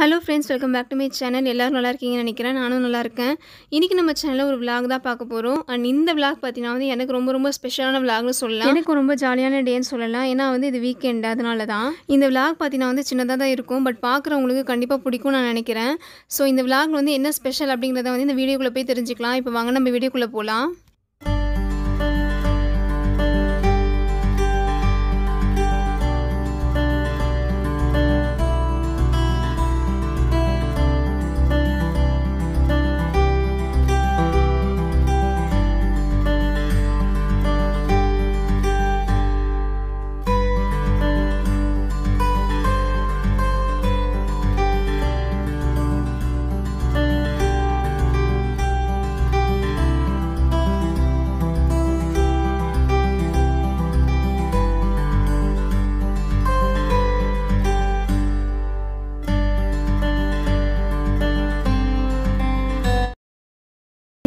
Hello friends welcome back to my channel எல்லோரும் நல்லா இருக்கீங்கன்னு நினைக்கிறேன் நானும் நல்லா இருக்கேன் இன்றைக்கி நம்ம சேனலில் ஒரு விலாக் தான் பார்க்க போகிறோம் அண்ட் இந்த விலாக் பார்த்தீங்கன்னா வந்து எனக்கு ரொம்ப ரொம்ப ஸ்பெஷலான விளாக்னு சொல்லலாம் எனக்கு ரொம்ப ஜாலியான டேன்னு சொல்லலாம் ஏன்னா வந்து இது வீக்கெண்ட் அதனால தான் இந்த விலாக் பார்த்தீங்கன்னா வந்து சின்னதாக தான் இருக்கும் பட் பார்க்குறவங்களுக்கு கண்டிப்பாக பிடிக்கும் நான் நினைக்கிறேன் ஸோ இந்த விலாக் வந்து என்ன ஸ்பெஷல் அப்படிங்கிறத வந்து இந்த வீடியோக்குள்ளே போய் தெரிஞ்சுக்கலாம் இப்போ வாங்க நம்ம வீடியோக்குள்ளே போகலாம்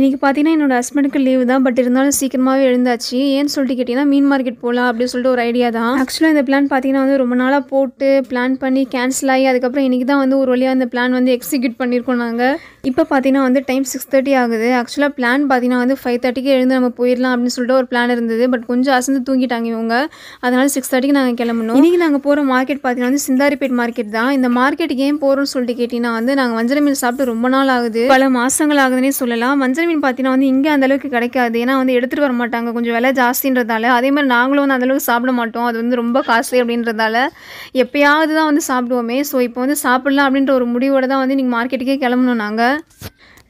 இன்றைக்கி பார்த்தீங்கன்னா என்னோடய ஹஸ்பண்டுக்கு லீவு தான் பட் இருந்தாலும் சீக்கிரமாகவே எழுந்தாச்சு ஏன்னு சொல்லிட்டு கேட்டிங்கன்னா மீன் மார்க்கெட் போகலாம் அப்படின்னு சொல்லிட்டு ஒரு ஐடியா தான் ஆக்சுவலாக இந்த பிளான் பார்த்தீங்கன்னா வந்து ரொம்ப நாளாக போட்டு பிளான் பண்ணி கேன்சல் ஆகி அதுக்கப்புறம் இன்றைக்கி தான் வந்து ஒரு வழியாக அந்த பிளான் வந்து எக்ஸிக்யூட் பண்ணியிருக்கோம் நாங்கள் இப்போ பார்த்தீங்கன்னா வந்து டைம் சிக்ஸ் தேர்ட்டி ஆகுது ஆக்சுவலாக பிளான் பார்த்தீங்கன்னா வந்து ஃபைவ் தேர்ட்டிக்கு எழுந்து நம்ம போயிடலாம் அப்படின்னு சொல்லிட்டு ஒரு பிளான் இருந்தது பட் கொஞ்சம் அசந்து தூங்கிட்டாங்க இவங்க அதனால் சிக்ஸ் தேர்ட்டிக்கு நாங்கள் கிளம்பணும் இன்றைக்கி நாங்கள் போகிற மார்க்கெட் பார்த்தீங்கன்னா வந்து சிந்தாரிப்பேட் மார்க்கெட் தான் இந்த மார்க்கெட் ஏன் போகிறோம்னு சொல்லிட்டு கேட்டிங்கன்னா வந்து நாங்கள் வஞ்சர மீன் சாப்பிட்டு ரொம்ப நாள் ஆகுது பல மாதங்கள் ஆகுதுன்னே சொல்லலாம் வஞ்சர மீன் பார்த்தீங்கன்னா வந்து இங்கே அந்தளவுக்கு கிடைக்காது ஏன்னா வந்து எடுத்துகிட்டு வர மாட்டாங்க கொஞ்சம் விலை ஜாஸ்தின்றதால அதே மாதிரி நாங்களும் வந்து அந்தளவுக்கு சாப்பிட மாட்டோம் அது வந்து ரொம்ப காஸ்ட்லி அப்படின்றதால எப்பயாவது தான் வந்து சாப்பிடுவோமே ஸோ இப்போ வந்து சாப்பிட்லாம் அப்படின்ற ஒரு முடிவோட தான் வந்து நீங்கள் மார்க்கெட்டுக்கே கிளம்பணும் நாங்கள்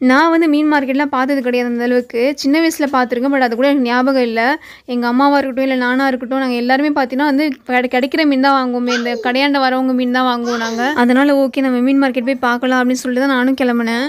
நான் வந்து மீன் மார்க்கெட்லாம் பார்த்தது கிடையாது அந்த அளவுக்கு சின்ன வயசில் பார்த்துருக்கேன் பட் அது கூட எனக்கு ஞாபகம் இல்லை எங்கள் அம்மாவாக இருக்கட்டும் இல்லை நானாக இருக்கட்டும் நாங்கள் எல்லாருமே பார்த்தீங்கன்னா வந்து கிடைக்கிற மீன் தான் வாங்குவோம் இந்த கடையாண்ட வரவங்க மீன் தான் வாங்குவோம் நாங்கள் அதனால் ஓகே நம்ம மீன் மார்க்கெட் போய் பார்க்கலாம் அப்படின்னு சொல்லிட்டு தான் நானும் கிளம்புனேன்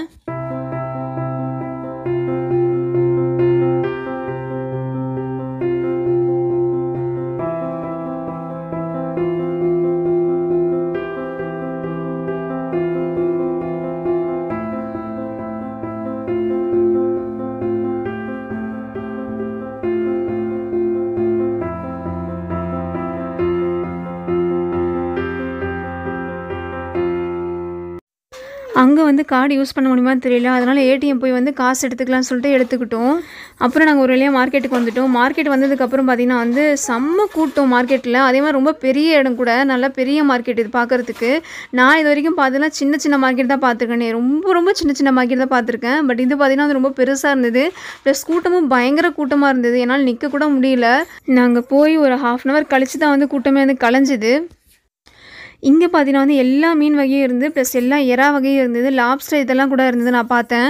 அங்கே வந்து கார்டு யூஸ் பண்ண முடியுமா தெரியல அதனால் ஏடிஎம் போய் வந்து காசு எடுத்துக்கலாம்னு சொல்லிட்டு எடுத்துக்கிட்டோம் அப்புறம் நாங்கள் ஒரு வழியாக மார்க்கெட்டுக்கு வந்துவிட்டோம் மார்க்கெட் வந்ததுக்கப்புறம் பார்த்திங்கன்னா வந்து செம்ம கூட்டம் மார்க்கெட்டில் அதே மாதிரி ரொம்ப பெரிய இடம் கூட நல்லா பெரிய மார்க்கெட் இது பார்க்குறதுக்கு நான் இது வரைக்கும் பார்த்ததெல்லாம் சின்ன சின்ன மார்க்கெட் தான் பார்த்துருக்கேனே ரொம்ப ரொம்ப சின்ன சின்ன மார்க்கெட் தான் பார்த்துருக்கேன் பட் இது பார்த்திங்கன்னா வந்து ரொம்ப பெருசாக இருந்தது ப்ளஸ் கூட்டமும் பயங்கர கூட்டமாக இருந்தது என்னால் நிற்க கூட முடியல நாங்கள் போய் ஒரு ஹாஃப் அன் ஹவர் கழித்து தான் வந்து கூட்டமே வந்து களைஞ்சிது இங்கே பார்த்தீங்கன்னா வந்து எல்லா மீன் வகையும் இருந்தது ப்ளஸ் எல்லா இறா வகையும் இருந்தது லாப்ஸ்டர் இதெல்லாம் கூட இருந்தது நான் பார்த்தேன்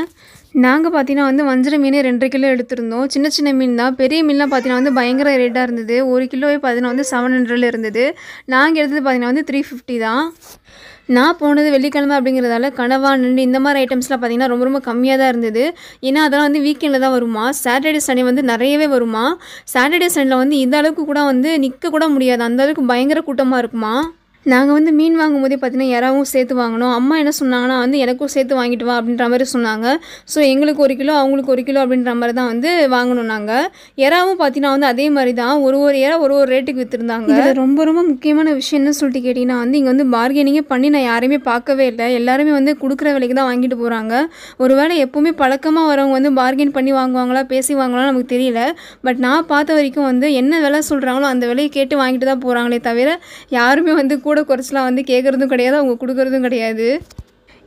நாங்கள் பார்த்தீங்கன்னா வந்து வஞ்சிர மீனே ரெண்டு கிலோ எடுத்திருந்தோம் சின்ன சின்ன மீன் தான் பெரிய மீன்லாம் பார்த்தீங்கன்னா வந்து பயங்கர ரேட்டாக இருந்தது ஒரு கிலோவே பார்த்தீங்கன்னா வந்து செவன் ஹண்ட்ரட்ல இருந்தது நாங்கள் எடுத்தது பார்த்தீங்கன்னா வந்து த்ரீ ஃபிஃப்டி தான் நான் போனது வெள்ளிக்கிழமை அப்படிங்கிறதால கனவா நண்டு இந்த மாதிரி ஐட்டம்ஸ்லாம் பார்த்திங்கன்னா ரொம்ப ரொம்ப கம்மியாக தான் இருந்தது ஏன்னா அதெல்லாம் வந்து வீக்கெண்டில் தான் வருமா சாட்டர்டே சண்டே வந்து நிறையவே வருமா சாட்டர்டே சண்டே வந்து இந்த அளவுக்கு கூட வந்து நிற்க கூட முடியாது அந்த அளவுக்கு பயங்கர கூட்டமாக இருக்குமா நாங்கள் வந்து மீன் வாங்கும்போதே பார்த்தீங்கன்னா யாராவும் சேர்த்து வாங்கினோம் அம்மா என்ன சொன்னாங்கன்னா வந்து எனக்கும் சேர்த்து வாங்கிட்டு வா அப்படின்ற மாதிரி சொன்னாங்க ஸோ எங்களுக்கு ஒரு கிலோ அவங்களுக்கு ஒரு கிலோ அப்படின்ற மாதிரி தான் வந்து வாங்கணும் நாங்கள் இறாவும் பார்த்தீங்கன்னா வந்து அதே மாதிரி தான் ஒரு ஒரு இறா ஒரு ஒரு ரேட்டுக்கு விற்றுருந்தாங்க ரொம்ப ரொம்ப முக்கியமான விஷயம் என்ன சொல்லிட்டு கேட்டிங்கன்னா வந்து இங்கே வந்து பார்கெனிங்கே பண்ணி நான் யாரையுமே பார்க்கவே இல்லை எல்லாருமே வந்து கொடுக்குற விலைக்கு தான் வாங்கிட்டு போகிறாங்க ஒரு வேளை எப்போவுமே பழக்கமாக வரவங்க வந்து பார்கெயின் பண்ணி வாங்குவாங்களா பேசி வாங்குவாங்களா நமக்கு தெரியல பட் நான் பார்த்த வரைக்கும் வந்து என்ன விலை சொல்கிறாங்களோ அந்த விலையை கேட்டு வாங்கிட்டு தான் போகிறாங்களே தவிர யாருமே வந்து கூட கூட குறைச்சலாம் வந்து கேட்குறதும் கிடையாது அவங்க கொடுக்குறதும் கிடையாது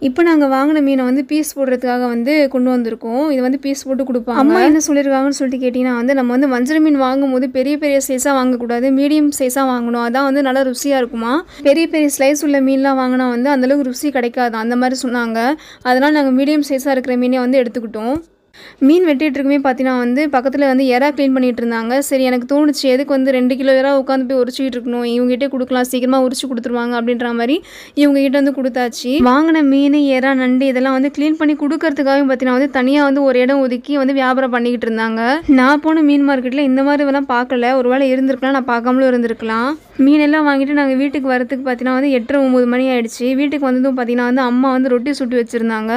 இப்போ நாங்கள் வாங்கின மீனை வந்து பீஸ் போடுறதுக்காக வந்து கொண்டு வந்திருக்கோம் இது வந்து பீஸ் போட்டு கொடுப்பாங்க அம்மா என்ன சொல்லியிருக்காங்கன்னு சொல்லிட்டு கேட்டிங்கன்னா வந்து நம்ம வந்து வஞ்சர மீன் வாங்கும் போது பெரிய பெரிய சைஸாக வாங்கக்கூடாது மீடியம் சைஸாக வாங்கணும் அதான் வந்து நல்லா ருசியாக இருக்குமா பெரிய பெரிய ஸ்லைஸ் உள்ள மீன்லாம் வாங்கினா வந்து அந்தளவுக்கு ருசி கிடைக்காது அந்த மாதிரி சொன்னாங்க அதனால் நாங்கள் மீடியம் சைஸாக இருக்கிற மீனே வந்து எடுத்துக்கிட்டோம் மீன் வெட்டிகிட்டு இருக்குமே பார்த்தீங்கன்னா வந்து பக்கத்தில் வந்து எறா க்ளீன் பண்ணிகிட்டு இருந்தாங்க சரி எனக்கு தோணுச்சு எதுக்கு வந்து ரெண்டு கிலோ எறா உட்காந்து போய் உரிச்சிக்கிட்டு இருக்கணும் இவங்ககிட்டே கொடுக்கலாம் சீக்கிரமாக உரிச்சு கொடுத்துருவாங்க அப்படின்ற மாதிரி இவங்ககிட்ட வந்து கொடுத்தாச்சு வாங்கின மீன் எறா நண்டு இதெல்லாம் வந்து க்ளீன் பண்ணி கொடுக்கறதுக்காக பார்த்தீங்கன்னா வந்து தனியாக வந்து ஒரு இடம் ஒதுக்கி வந்து வியாபாரம் பண்ணிக்கிட்டு இருந்தாங்க நான் போன மீன் மார்க்கெட்டில் இந்த மாதிரி இதெல்லாம் பார்க்கல ஒரு வேளை இருந்திருக்கலாம் நான் பார்க்காமலும் இருந்திருக்கலாம் மீன் எல்லாம் வாங்கிட்டு நாங்கள் வீட்டுக்கு வரத்துக்கு பார்த்தீங்கன்னா வந்து எட்டு ஒம்பது மணி ஆயிடுச்சு வீட்டுக்கு வந்ததும் பார்த்தீங்கன்னா வந்து அம்மா வந்து ரொட்டி சுட்டு வச்சுருந்தாங்க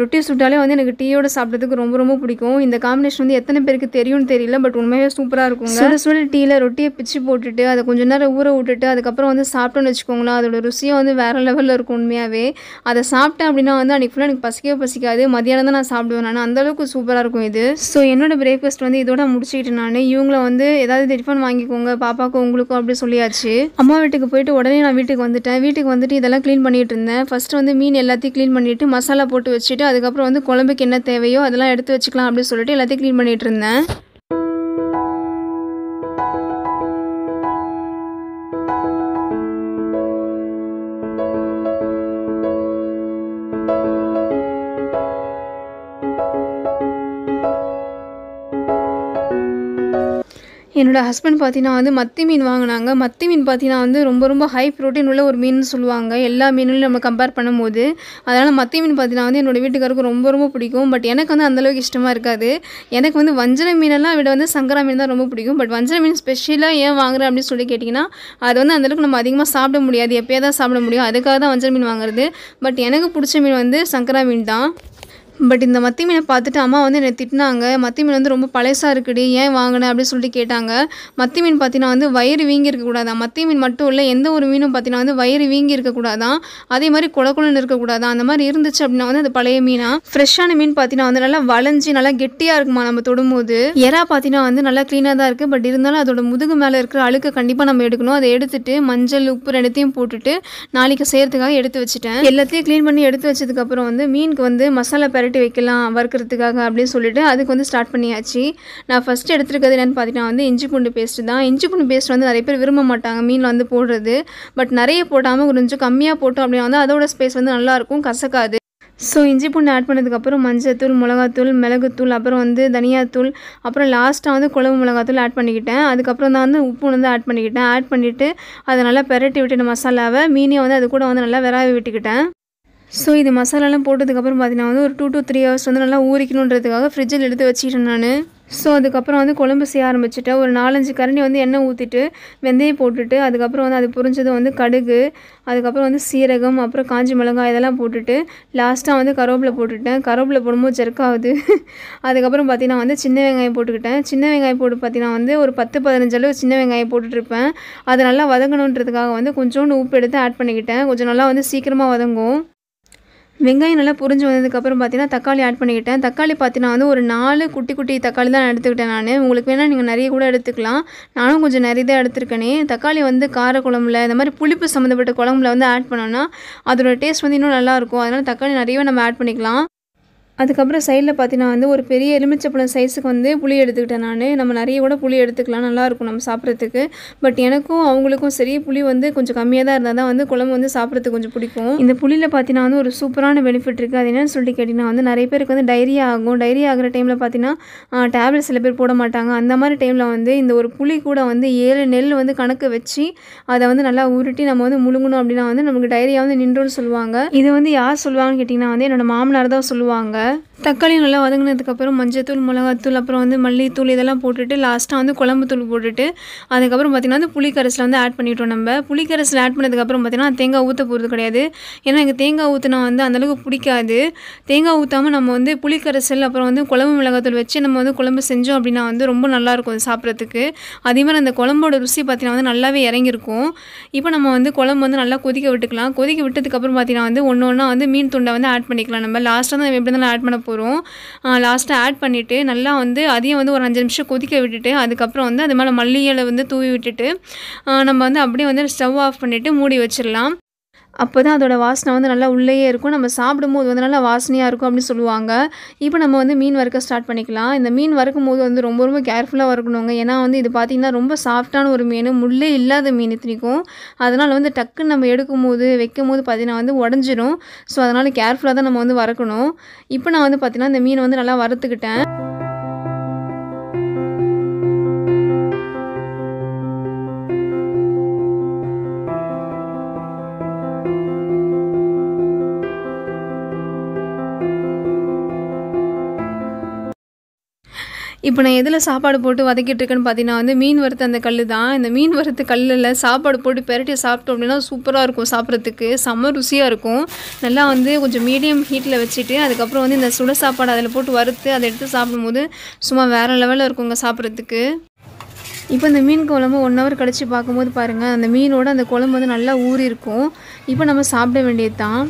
ரொட்டி சுட்டாலே வந்து எனக்கு டீயோட சாப்பிட்றதுக்கு ரொம்ப ரொம்ப பிடிக்கும் இந்த காம்பினேஷன் வந்து எத்தனை பேருக்கு தெரியும்னு தெரியல பட் உண்மையாக சூப்பராக இருக்கும் சுடு சுட டீயில் ரொட்டியை பிச்சு போட்டுட்டு அதை கொஞ்ச நேரம் ஊற விட்டுட்டு அதுக்கப்புறம் வந்து சாப்பிட்டோன்னு வச்சுக்கோங்களேன் அதோட ருசியாக வந்து வேறு லெவலில் இருக்கும் உண்மையாகவே அதை சாப்பிட்டேன் அப்படின்னா வந்து அன்றைக்கி ஃபுல்லாக எனக்கு பசிக்கவே பசிக்காது மதியானம் தான் நான் சாப்பிடுவேன் நான் அந்தளவுக்கு சூப்பராக இருக்கும் இது ஸோ என்னோடய பிரேக்ஃபாஸ்ட் வந்து இதோட முடிச்சுக்கிட்டு நான் இவங்கள வந்து ஏதாவது டிஃபன் வாங்கிக்கோங்க பாப்பாக்கும் உங்களுக்கும் அப்படி சொல்லியாச்சு அம்மா வீட்டுக்கு போயிட்டு உடனே நான் வீட்டுக்கு வந்துட்டேன் வீட்டுக்கு வந்துட்டு இதெல்லாம் க்ளீன் பண்ணிகிட்டு இருந்தேன் ஃபஸ்ட்டு வந்து மீன் எல்லாத்தையும் க்ளீன் பண்ணிவிட்டு மசாலா போட்டு வச்சுட்டு அதுக்கப்புறம் வந்து குழம்புக்கு என்ன தேவையோ அதெல்லாம் எடுத்து எடுத்து வச்சுக்கலாம் அப்படின்னு சொல்லிட்டு எல்லாத்தையும் க்ளீன் பண்ணிகிட்டு இருந்தேன் என்னோடய ஹஸ்பண்ட் பார்த்தீங்கன்னா வந்து மத்தி மீன் வாங்கினாங்க மத்தி மீன் பார்த்தீங்கன்னா வந்து ரொம்ப ரொம்ப ஹை ப்ரோட்டீன் உள்ள ஒரு மீன் சொல்லுவாங்க எல்லா மீனும் நம்ம கம்பேர் பண்ணும்போது அதனால் மத்தி மீன் பார்த்தீங்கன்னா வந்து என்னோடய வீட்டுக்காருக்கு ரொம்ப ரொம்ப பிடிக்கும் பட் எனக்கு வந்து அந்தளவுக்கு இஷ்டமாக இருக்காது எனக்கு வந்து வஞ்சர மீனெல்லாம் விட வந்து சங்கரா மீன் தான் ரொம்ப பிடிக்கும் பட் வஞ்சர மீன் ஸ்பெஷலாக ஏன் வாங்குறேன் அப்படின்னு சொல்லி கேட்டிங்கன்னா அது வந்து அந்தளவுக்கு நம்ம அதிகமாக சாப்பிட முடியாது எப்போயே தான் சாப்பிட முடியும் அதுக்காக தான் வஞ்சர மீன் வாங்குறது பட் எனக்கு பிடிச்ச மீன் வந்து சங்கரா மீன் தான் பட் இந்த மத்தி மீனை பார்த்துட்டு அம்மா வந்து என்னை திட்டினாங்க மத்தி மீன் வந்து ரொம்ப பழசாக இருக்குடி ஏன் வாங்கினேன் அப்படின்னு சொல்லிட்டு கேட்டாங்க மத்தி மீன் பார்த்தீங்கன்னா வந்து வயிறு வீங்கி இருக்கக்கூடாதான் மத்தி மீன் மட்டும் இல்லை எந்த ஒரு மீனும் பார்த்தீங்கன்னா வந்து வயிறு வீங்கி இருக்கக்கூடாதான் அதே மாதிரி குளக்குளன்னு இருக்கக்கூடாதான் அந்த மாதிரி இருந்துச்சு அப்படின்னா வந்து அது பழைய மீனாக ஃப்ரெஷ்ஷான மீன் பார்த்தீங்கன்னா வந்து நல்லா வளைஞ்சி நல்லா கெட்டியாக இருக்குமா நம்ம தொடும்போது எறா பார்த்தீங்கன்னா வந்து நல்லா க்ளீனாக தான் இருக்குது பட் இருந்தாலும் அதோட முதுகு மேலே இருக்கிற அழுக்கு கண்டிப்பாக நம்ம எடுக்கணும் அதை எடுத்துட்டு மஞ்சள் உப்பு ரெண்டுத்தையும் போட்டுட்டு நாளைக்கு செய்கிறதுக்காக எடுத்து வச்சுட்டேன் எல்லாத்தையும் க்ளீன் பண்ணி எடுத்து வச்சதுக்கப்புறம் வந்து மீனுக்கு வந்து மசாலா பெரட்டி புரட்டி வைக்கலாம் வறுக்கிறதுக்காக அப்படின்னு சொல்லிட்டு அதுக்கு வந்து ஸ்டார்ட் பண்ணியாச்சு நான் ஃபஸ்ட்டு எடுத்துருக்கிறது என்னென்னு பார்த்தீங்கன்னா வந்து இஞ்சி பூண்டு பேஸ்ட்டு தான் இஞ்சி பூண்டு பேஸ்ட் வந்து நிறைய பேர் விரும்ப மாட்டாங்க மீனில் வந்து போடுறது பட் நிறைய போட்டாமல் கொஞ்சம் கம்மியாக போட்டோம் அப்படின்னா வந்து அதோட ஸ்பேஸ் வந்து நல்லாயிருக்கும் கசக்காது ஸோ இஞ்சி பூண்டு ஆட் பண்ணதுக்கப்புறம் மஞ்சத்தூள் மிளகாத்தூள் மிளகுத்தூள் அப்புறம் வந்து தனியாத்தூள் அப்புறம் லாஸ்ட்டாக வந்து குழம்பு மிளகாத்தூள் ஆட் பண்ணிக்கிட்டேன் அதுக்கப்புறம் தான் வந்து உப்பு வந்து ஆட் பண்ணிக்கிட்டேன் ஆட் பண்ணிவிட்டு அதை நல்லா பெரட்டி விட்டுட்டு மசாலாவை மீனியை வந்து அது கூட வந்து நல்லா விராவி விட்டுக்கிட்டேன் ஸோ இது மசாலாலாம் போட்டதுக்கப்புறம் பார்த்தீங்கன்னா வந்து ஒரு டூ டூ த்ரீ ஹவர்ஸ் வந்து நல்லா ஊறிக்கணுன்றதுக்காக ஃப்ரிட்ஜில் எடுத்து வச்சுட்டேன் நான் ஸோ அதுக்கப்புறம் வந்து குழம்பு செய்ய ஆரம்பிச்சிட்டேன் ஒரு நாலஞ்சு கரண்டி வந்து எண்ணெய் ஊற்றிட்டு வெந்தயம் போட்டுட்டு அதுக்கப்புறம் வந்து அது புரிஞ்சதும் வந்து கடுகு அதுக்கப்புறம் வந்து சீரகம் அப்புறம் காஞ்சி மிளகாய் இதெல்லாம் போட்டுட்டு லாஸ்ட்டாக வந்து கருவேப்பிலை போட்டுட்டேன் கருவேப்பிலை போடும்போது ஜெர்க்காகுது அதுக்கப்புறம் பார்த்திங்கன்னா வந்து சின்ன வெங்காயம் போட்டுக்கிட்டேன் சின்ன வெங்காயம் போட்டு பார்த்திங்கன்னா வந்து ஒரு பத்து பதினஞ்சு அளவு சின்ன வெங்காயம் போட்டுட்ருப்பேன் அதை நல்லா வதங்கணுன்றதுக்காக வந்து கொஞ்சோண்டு உப்பு எடுத்து ஆட் பண்ணிக்கிட்டேன் கொஞ்சம் நல்லா வந்து சீக்கிரமாக வதங்கும் வெங்காயம் நல்லா புரிஞ்சு வந்ததுக்கப்புறம் பார்த்தீங்கன்னா தக்காளி ஆட் பண்ணிக்கிட்டேன் தக்காளி பார்த்தீங்கன்னா வந்து ஒரு நாலு குட்டி குட்டி தக்காளி தான் எடுத்துக்கிட்டேன் நான் உங்களுக்கு வேணால் நீங்கள் நிறைய கூட எடுத்துக்கலாம் நானும் கொஞ்சம் நிறைய தான் எடுத்துருக்கேனே தக்காளி வந்து கார குழம்புல இந்த மாதிரி புளிப்பு சம்மந்தப்பட்ட குழம்புல வந்து ஆட் பண்ணோன்னா அதோடய டேஸ்ட் வந்து இன்னும் நல்லாயிருக்கும் அதனால் தக்காளி நிறையவே நம்ம ஆட் பண்ணிக்கலாம் அதுக்கப்புறம் சைடில் பார்த்தீங்கன்னா வந்து ஒரு பெரிய எலுமிச்சப்பழம் சைஸுக்கு வந்து புளி எடுத்துக்கிட்டேன் நான் நம்ம நிறைய கூட புளி எடுத்துக்கலாம் நல்லாயிருக்கும் நம்ம சாப்பிட்றதுக்கு பட் எனக்கும் அவங்களுக்கும் சரி புளி வந்து கொஞ்சம் கம்மியாக தான் இருந்தால் தான் வந்து குழம்பு வந்து சாப்பிட்றதுக்கு கொஞ்சம் பிடிக்கும் இந்த புளியில் பார்த்தீங்கன்னா வந்து ஒரு சூப்பரான பெனிஃபிட் இருக்குது அது என்னென்னு சொல்லிட்டு கேட்டிங்கன்னா வந்து நிறைய பேருக்கு வந்து டைரியா ஆகும் டைரியா ஆகிற டைமில் பார்த்தீங்கன்னா டேப்லெட் சில பேர் போட மாட்டாங்க அந்த மாதிரி டைமில் வந்து இந்த ஒரு புளி கூட வந்து ஏழு நெல் வந்து கணக்கு வச்சு அதை வந்து நல்லா உருட்டி நம்ம வந்து முழுங்கணும் அப்படின்னா வந்து நமக்கு டைரியா வந்து நின்றோன்னு சொல்லுவாங்க இது வந்து யார் சொல்லுவாங்கன்னு கேட்டிங்கன்னா வந்து என்னோடய மாமனார் தான் சொல்லுவாங்க Hã? தக்காளி நல்லா வதங்கினதுக்கப்புறம் மஞ்சத்தூள் மிளகாத்தூள் அப்புறம் வந்து மல்லித்தூள் இதெல்லாம் போட்டுட்டு லாஸ்ட்டாக வந்து குழம்பு தூள் போட்டுட்டு அதுக்கப்புறம் பார்த்திங்கன்னா வந்து புளிக்கரசில் வந்து ஆட் பண்ணிவிட்டோம் நம்ம புளிக்கரசில் ஆட் பண்ணதுக்கப்புறம் பார்த்திங்கன்னா தேங்காய் ஊற்ற போகிறது கிடையாது ஏன்னா எங்கள் தேங்காய் ஊற்றினா வந்து அந்தளவுக்கு பிடிக்காது தேங்காய் ஊற்றாமல் நம்ம வந்து புளிக்கரசல் அப்புறம் வந்து குழம்பு மிளகாத்தூள் வச்சு நம்ம வந்து குழம்பு செஞ்சோம் அப்படின்னா வந்து ரொம்ப நல்லாயிருக்கும் அது சாப்பிட்றதுக்கு அதே மாதிரி அந்த குழம்போட ருசி பார்த்திங்கன்னா வந்து நல்லாவே இறங்கியிருக்கும் இப்போ நம்ம வந்து குழம்பு வந்து நல்லா கொதிக்க விட்டுக்கலாம் கொதிக்க விட்டதுக்கப்புறம் பார்த்திங்கன்னா வந்து ஒன்று ஒன்றா வந்து மீன் துண்டை வந்து ஆட் பண்ணிக்கலாம் நம்ம லாஸ்ட்டாக தான் எப்படி இருந்தாலும் ஆட் பண்ண போகிறோம் லாஸ்ட்டாக ஆட் பண்ணிவிட்டு நல்லா வந்து அதையும் வந்து ஒரு அஞ்சு நிமிஷம் கொதிக்க விட்டுட்டு அதுக்கப்புறம் வந்து அது மேலே மல்லிகளை வந்து தூவி விட்டுட்டு நம்ம வந்து அப்படியே வந்து ஸ்டவ் ஆஃப் பண்ணிவிட்டு மூடி வச்சிடலாம் அப்போ தான் அதோட வாசனை வந்து நல்லா உள்ளேயே இருக்கும் நம்ம சாப்பிடும்போது வந்து நல்லா வாசனையாக இருக்கும் அப்படின்னு சொல்லுவாங்க இப்போ நம்ம வந்து மீன் வறுக்க ஸ்டார்ட் பண்ணிக்கலாம் இந்த மீன் வறுக்கும் போது வந்து ரொம்ப ரொம்ப கேர்ஃபுல்லாக வறுக்கணுங்க ஏன்னா வந்து இது பார்த்திங்கன்னா ரொம்ப சாஃப்டான ஒரு மீன் முள்ளே இல்லாத மீன் இத்தனைக்கும் அதனால் வந்து டக்குன்னு நம்ம எடுக்கும் போது வைக்கும் போது பார்த்திங்கன்னா வந்து உடஞ்சிரும் ஸோ அதனால் கேர்ஃபுல்லாக தான் நம்ம வந்து வறுக்கணும் இப்போ நான் வந்து பார்த்திங்கன்னா இந்த மீனை வந்து நல்லா வறுத்துக்கிட்டேன் இப்போ நான் எதில் சாப்பாடு போட்டு வதக்கிட்டு இருக்கேன்னு பார்த்தீங்கன்னா வந்து மீன் வறுத்த அந்த கல் தான் இந்த மீன் வறுத்த கல்லில் சாப்பாடு போட்டு பெரட்டி சாப்பிட்டோம் அப்படின்னா சூப்பராக இருக்கும் சாப்பிட்றதுக்கு செம்ம ருசியாக இருக்கும் நல்லா வந்து கொஞ்சம் மீடியம் ஹீட்டில் வச்சுட்டு அதுக்கப்புறம் வந்து இந்த சுட சாப்பாடு அதில் போட்டு வறுத்து அதை எடுத்து சாப்பிடும்போது சும்மா வேறு லெவலில் இருக்கும் அங்கே சாப்பிட்றதுக்கு இப்போ இந்த மீன் குழம்பு ஒன் ஹவர் கழித்து பார்க்கும்போது பாருங்கள் அந்த மீனோட அந்த குழம்பு வந்து நல்லா ஊறி இருக்கும் இப்போ நம்ம சாப்பிட வேண்டியது தான்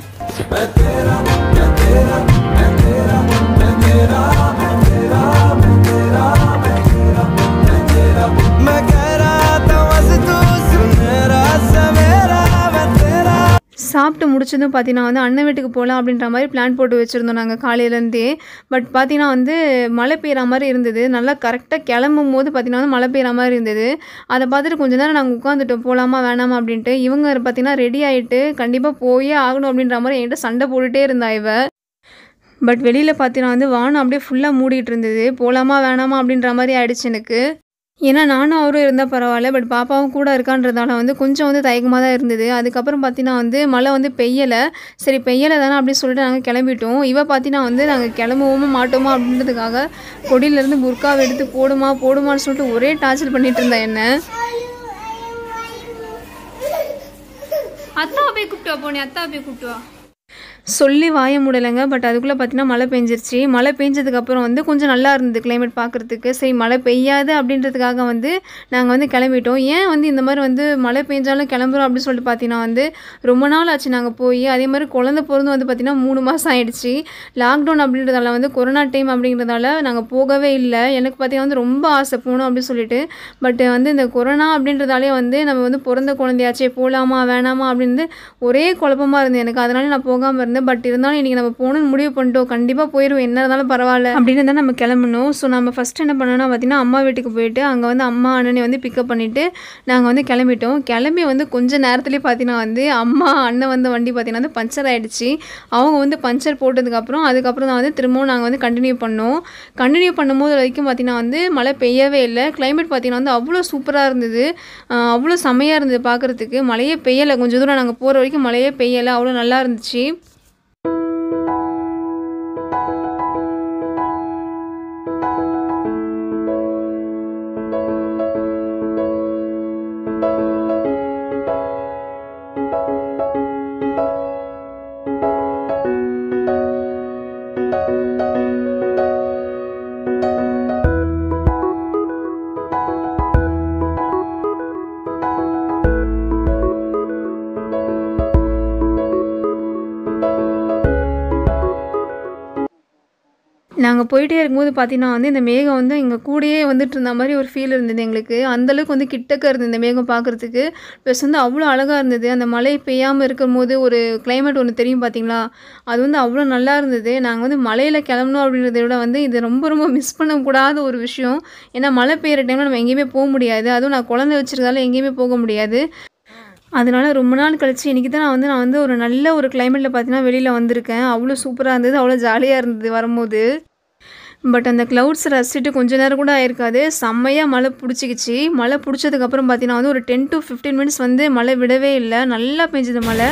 சாப்பிட்டு முடிச்சதும் பார்த்தீங்கன்னா வந்து அண்ணன் வீட்டுக்கு போகலாம் அப்படின்ற மாதிரி பிளான் போட்டு வச்சுருந்தோம் நாங்கள் காலையிலேருந்தே பட் பார்த்தீங்கன்னா வந்து மழை பெய்கிற மாதிரி இருந்தது நல்லா கரெக்டாக கிளம்பும் போது பார்த்தீங்கன்னா வந்து மழை பெய்கிற மாதிரி இருந்தது அதை பார்த்துட்டு கொஞ்சம் நேரம் நாங்கள் உட்காந்துட்டோம் போகலாமா வேணாமா அப்படின்ட்டு இவங்க பார்த்தீங்கன்னா ரெடி ஆகிட்டு கண்டிப்பாக போயே ஆகணும் அப்படின்ற மாதிரி என்கிட்ட சண்டை போட்டுகிட்டே இருந்தா இவ பட் வெளியில் பார்த்தீங்கன்னா வந்து வானம் அப்படியே ஃபுல்லாக மூடிட்டு இருந்தது போகலாமா வேணாமா அப்படின்ற மாதிரி ஆகிடுச்சு எனக்கு ஏன்னா நானும் அவரும் இருந்தால் பரவாயில்ல பட் பாப்பாவும் கூட இருக்கான்றதால வந்து கொஞ்சம் வந்து தயக்கமாக தான் இருந்தது அதுக்கப்புறம் பார்த்தீங்கன்னா வந்து மழை வந்து பெய்யலை சரி பெய்யலை தானே அப்படின்னு சொல்லிட்டு நாங்கள் கிளம்பிட்டோம் இவ பார்த்தீங்கன்னா வந்து நாங்கள் கிளம்புவோமா மாட்டோமா அப்படின்றதுக்காக கொடியிலேருந்து புர்க்காவை எடுத்து போடுமா போடுமான்னு சொல்லிட்டு ஒரே டார்ச்சர் பண்ணிகிட்டு இருந்தேன் என்ன அத்தா போய் கூப்பிட்டு வா போனே அத்தா போய் கூப்பிட்டு வா சொல்லி வாய முடலைங்க பட் அதுக்குள்ளே பார்த்தீங்கன்னா மழை பெஞ்சிருச்சு மழை பெஞ்சதுக்கப்புறம் வந்து கொஞ்சம் நல்லா இருந்தது கிளைமேட் பார்க்குறதுக்கு சரி மழை பெய்யாது அப்படின்றதுக்காக வந்து நாங்கள் வந்து கிளம்பிட்டோம் ஏன் வந்து இந்த மாதிரி வந்து மழை பெஞ்சாலும் கிளம்புறோம் அப்படின்னு சொல்லிட்டு பார்த்தீங்கன்னா வந்து ரொம்ப நாள் ஆச்சு நாங்கள் போய் அதே மாதிரி குழந்தை பிறந்து வந்து பார்த்திங்கன்னா மூணு மாதம் ஆயிடுச்சு லாக்டவுன் அப்படின்றதால வந்து கொரோனா டைம் அப்படின்றதால நாங்கள் போகவே இல்லை எனக்கு பார்த்தீங்கன்னா வந்து ரொம்ப ஆசை போகணும் அப்படின்னு சொல்லிட்டு பட் வந்து இந்த கொரோனா அப்படின்றதாலே வந்து நம்ம வந்து பிறந்த குழந்தையாச்சே போகலாமா வேணாமா அப்படின்னு ஒரே குழப்பமாக இருந்தது எனக்கு அதனால நான் போகாமல் இருந்தேன் பட் இருந்தாலும் இன்றைக்கி நம்ம போகணும்னு முடிவு பண்ணிட்டோம் கண்டிப்பாக போயிடுவோம் என்ன இருந்தாலும் பரவாயில்ல அப்படின்னு தான் நம்ம கிளம்பணும் ஸோ நம்ம ஃபஸ்ட் என்ன பண்ணோன்னா பார்த்தீங்கன்னா அம்மா வீட்டுக்கு போயிட்டு அங்கே வந்து அம்மா அண்ணனை வந்து பிக்கப் பண்ணிவிட்டு நாங்கள் வந்து கிளம்பிட்டோம் கிளம்பி வந்து கொஞ்சம் நேரத்துலேயே பார்த்தீங்கன்னா வந்து அம்மா அண்ணன் வந்து வண்டி பார்த்தீங்கன்னா வந்து பஞ்சர் ஆகிடுச்சு அவங்க வந்து பஞ்சர் போட்டதுக்கப்புறம் அதுக்கப்புறம் தான் வந்து திரும்பவும் நாங்கள் வந்து கண்டினியூ பண்ணோம் கண்டினியூ பண்ணும்போது வரைக்கும் பார்த்திங்கன்னா வந்து மழை பெய்யவே இல்லை கிளைமேட் பார்த்திங்கன்னா வந்து அவ்வளோ சூப்பராக இருந்தது அவ்வளோ செமையாக இருந்தது பார்க்குறதுக்கு மழையே பெய்யலை கொஞ்சம் தூரம் நாங்கள் போகிற வரைக்கும் மழையே பெய்யலை அவ்வளோ நல்லா இருந்துச்சு நாங்கள் போயிட்டே இருக்கும்போது பார்த்தீங்கன்னா வந்து இந்த மேகம் வந்து எங்கள் கூடயே வந்துட்டு இருந்த மாதிரி ஒரு ஃபீல் இருந்தது எங்களுக்கு அந்தளவுக்கு வந்து கிட்டக்க இருந்தது இந்த மேகம் பார்க்குறதுக்கு ப்ளஸ் வந்து அவ்வளோ அழகாக இருந்தது அந்த மழை பெய்யாமல் இருக்கும் போது ஒரு கிளைமேட் ஒன்று தெரியும் பார்த்தீங்களா அது வந்து அவ்வளோ நல்லா இருந்தது நாங்கள் வந்து மலையில் கிளம்பணும் அப்படின்றத விட வந்து இது ரொம்ப ரொம்ப மிஸ் பண்ணக்கூடாத ஒரு விஷயம் ஏன்னா மழை பெய்கிற டைமில் நம்ம எங்கேயுமே போக முடியாது அதுவும் நான் குழந்தை வச்சுருந்தாலும் எங்கேயுமே போக முடியாது அதனால் ரொம்ப நாள் கழித்து இன்றைக்கி தான் நான் வந்து நான் வந்து ஒரு நல்ல ஒரு கிளைமேட்டில் பார்த்தீங்கன்னா வெளியில் வந்திருக்கேன் அவ்வளோ சூப்பராக இருந்தது அவ்வளோ ஜாலியாக இருந்தது வரும்போது பட் அந்த க்ளவுட்ஸ் ரசிட்டு கொஞ்ச நேரம் கூட ஆயிருக்காது செம்மையாக மழை பிடிச்சிக்கிச்சு மழை பிடிச்சதுக்கப்புறம் பார்த்தீங்கன்னா வந்து ஒரு டென் டு ஃபிஃப்டீன் மினிட்ஸ் வந்து மழை விடவே இல்லை நல்லா பெஞ்சுது மழை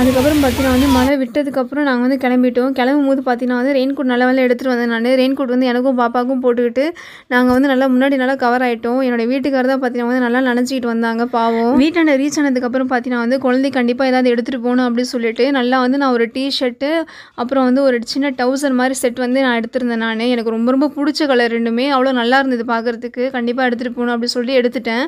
அதுக்கப்புறம் பார்த்தீங்கன்னா வந்து மழை விட்டதுக்கப்புறம் நாங்கள் வந்து கிளம்பிட்டோம் கிளம்பும் போது பார்த்தீங்கன்னா வந்து ரெயின் கோட் நல்லா வேலை எடுத்துகிட்டு வந்தேன் நான் ரெயின் கோட் வந்து எனக்கும் பாப்பாவுக்கும் போட்டுக்கிட்டு நாங்கள் வந்து நல்லா முன்னாடி நல்லா கவர் ஆகிட்டோம் என்னோடய வீட்டுக்கார தான் பார்த்தீங்கன்னா வந்து நல்லா நினச்சிக்கிட்டு வந்தாங்க பாவம் வீட்டில் ரீச் ஆனதுக்கப்புறம் பார்த்தீங்கன்னா வந்து குழந்தை கண்டிப்பாக ஏதாவது எடுத்துகிட்டு போகணும் அப்படின்னு சொல்லிட்டு நல்லா வந்து நான் ஒரு டீ ஷர்ட்டு அப்புறம் வந்து ஒரு சின்ன டவுசர் மாதிரி செட் வந்து நான் எடுத்திருந்தேன் நான் எனக்கு ரொம்ப ரொம்ப பிடிச்ச கலர் ரெண்டுமே அவ்வளோ நல்லா இருந்தது பார்க்குறதுக்கு கண்டிப்பாக எடுத்துகிட்டு போகணும் அப்படின்னு சொல்லி எடுத்துட்டேன்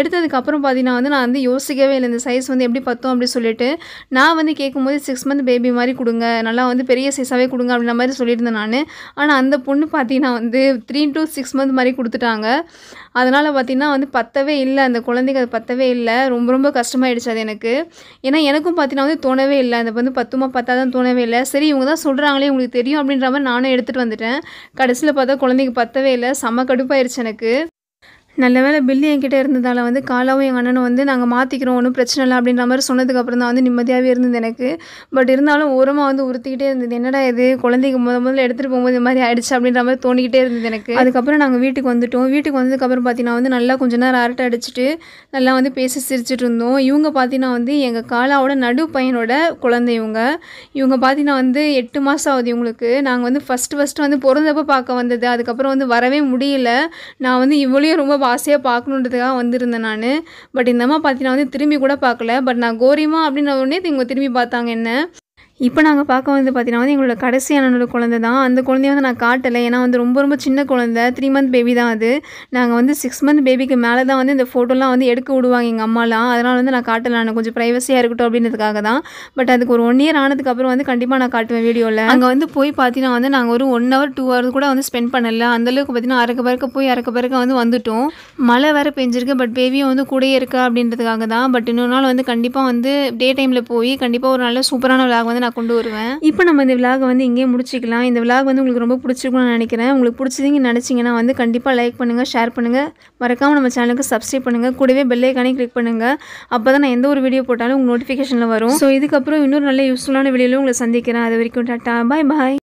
எடுத்ததுக்கப்புறம் பார்த்தீங்கன்னா வந்து நான் வந்து யோசிக்கவே இல்லை இந்த சைஸ் வந்து எப்படி பார்த்தோம் அப்படின்னு சொல்லிட்டு நான் நான் வந்து கேட்கும்போது சிக்ஸ் மந்த் பேபி மாதிரி கொடுங்க நல்லா வந்து பெரிய சைஸாகவே கொடுங்க அப்படின்ற மாதிரி சொல்லியிருந்தேன் நான் ஆனால் அந்த பொண்ணு பார்த்தீங்கன்னா வந்து த்ரீ டு சிக்ஸ் மந்த் மாதிரி கொடுத்துட்டாங்க அதனால் பார்த்திங்கன்னா வந்து பத்தவே இல்லை அந்த குழந்தைக்கு அது பத்தவே இல்லை ரொம்ப ரொம்ப கஷ்டமாயிடுச்சு அது எனக்கு ஏன்னா எனக்கும் பார்த்தீங்கன்னா வந்து தோணவே இல்லை அந்த வந்து பத்துமா பார்த்தா தான் தோணவே இல்லை சரி இவங்க தான் சொல்கிறாங்களே உங்களுக்கு தெரியும் அப்படின்ற மாதிரி நானும் எடுத்துகிட்டு வந்துட்டேன் கடைசியில் பார்த்தா குழந்தைக்கு பத்தவே இல்லை செம்ம கடுப்பாயிடுச்சு எனக்கு நல்ல வேலை பில்லு என்கிட்ட இருந்ததால் வந்து காலாவும் எங்கள் அண்ணனும் வந்து நாங்கள் மாற்றிக்கிறோம் ஒன்றும் பிரச்சனை இல்லை அப்படின்ற மாதிரி சொன்னதுக்கப்புறம் தான் வந்து நிம்மதியாகவே இருந்தது எனக்கு பட் இருந்தாலும் உரமாக வந்து உறுத்திக்கிட்டே இருந்தது என்னடா இது குழந்தைக்கு முத முதல்ல எடுத்துகிட்டு போகும்போது இந்த மாதிரி ஆயிடுச்சு அப்படின்ற மாதிரி தோணிக்கிட்டே இருந்தது எனக்கு அதுக்கப்புறம் நாங்கள் வீட்டுக்கு வந்துவிட்டோம் வீட்டுக்கு வந்ததுக்கப்புறம் பார்த்தீங்கன்னா வந்து நல்லா கொஞ்ச நேரம் அரட்டை அடிச்சுட்டு நல்லா வந்து பேசி சிரிச்சுட்டு இருந்தோம் இவங்க பார்த்தீங்கன்னா வந்து எங்கள் காலாவோட நடு பையனோட குழந்தை இவங்க இவங்க பார்த்தீங்கன்னா வந்து எட்டு மாதம் ஆகுது இவங்களுக்கு நாங்கள் வந்து ஃபஸ்ட்டு ஃபஸ்ட்டு வந்து பிறந்தப்போ பார்க்க வந்தது அதுக்கப்புறம் வந்து வரவே முடியல நான் வந்து இவ்வளோ ரொம்ப ரொம்ப ஆசையாக பார்க்கணுன்றதுக்காக வந்திருந்தேன் நான் பட் இந்த அம்மா பார்த்தீங்கன்னா வந்து திரும்பி கூட பார்க்கல பட் நான் கோரிமா அப்படின்ன உடனே இவங்க திரும்பி பார்த்தாங்க என்ன இப்போ நாங்கள் பார்க்க வந்து பார்த்தீங்கன்னா வந்து எங்களோட கடைசி அண்ணனோட குழந்தை தான் அந்த குழந்தைய வந்து நான் காட்டலை ஏன்னா வந்து ரொம்ப ரொம்ப சின்ன குழந்தை த்ரீ மந்த் பேபி தான் அது நாங்கள் வந்து சிக்ஸ் மந்த் பேபிக்கு மேலே தான் வந்து இந்த ஃபோட்டோலாம் வந்து எடுக்க விடுவாங்க எங்கள் அம்மாலாம் அதனால் வந்து நான் காட்டலை நான் கொஞ்சம் ப்ரைவசியாக இருக்கட்டும் அப்படின்றதுக்காக தான் பட் அதுக்கு ஒரு ஒன் இயர் ஆனதுக்கப்புறம் வந்து கண்டிப்பாக நான் காட்டுவேன் வீடியோவில் அங்கே வந்து போய் பார்த்தீங்கன்னா வந்து நாங்கள் ஒரு ஒன் ஹவர் டூ ஹவர் கூட வந்து ஸ்பெண்ட் பண்ணலை அந்தளவுக்கு பார்த்தீங்கன்னா அறக்க பிறக்க போய் அறக்க பிறக்க வந்து வந்துவிட்டோம் மழை வேறு பெஞ்சிருக்கு பட் பேபியும் வந்து கூடயே இருக்கா அப்படின்றதுக்காக தான் பட் இன்னொரு நாள் வந்து கண்டிப்பாக வந்து டே டைமில் போய் கண்டிப்பாக ஒரு நல்ல சூப்பரான விழா வந்து நான் நான் கொண்டு வருவேன் இப்போ நம்ம இந்த விலாக வந்து இங்கேயே முடிச்சிக்கலாம் இந்த விலாக் வந்து உங்களுக்கு ரொம்ப பிடிச்சிருக்கும்னு நான் நினைக்கிறேன் உங்களுக்கு பிடிச்சதுங்க நினச்சிங்கன்னா வந்து கண்டிப்பாக லைக் பண்ணுங்கள் ஷேர் பண்ணுங்கள் மறக்காமல் நம்ம சேனலுக்கு சப்ஸ்கிரைப் பண்ணுங்கள் கூடவே பெல்லைக்கானே கிளிக் பண்ணுங்கள் அப்போ தான் நான் எந்த ஒரு வீடியோ போட்டாலும் உங்களுக்கு நோட்டிஃபிகேஷனில் வரும் ஸோ இதுக்கப்புறம் இன்னொரு நல்ல யூஸ்ஃபுல்லான வீடியோவில் உங்களை சந்திக்கிறேன் அது வரைக்கும் டாட்டா பாய் பாய்